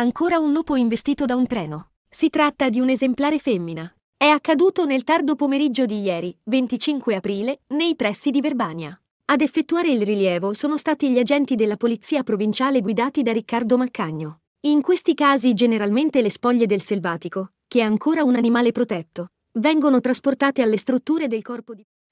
Ancora un lupo investito da un treno. Si tratta di un esemplare femmina. È accaduto nel tardo pomeriggio di ieri, 25 aprile, nei pressi di Verbania. Ad effettuare il rilievo sono stati gli agenti della polizia provinciale guidati da Riccardo Maccagno. In questi casi generalmente le spoglie del selvatico, che è ancora un animale protetto, vengono trasportate alle strutture del corpo di...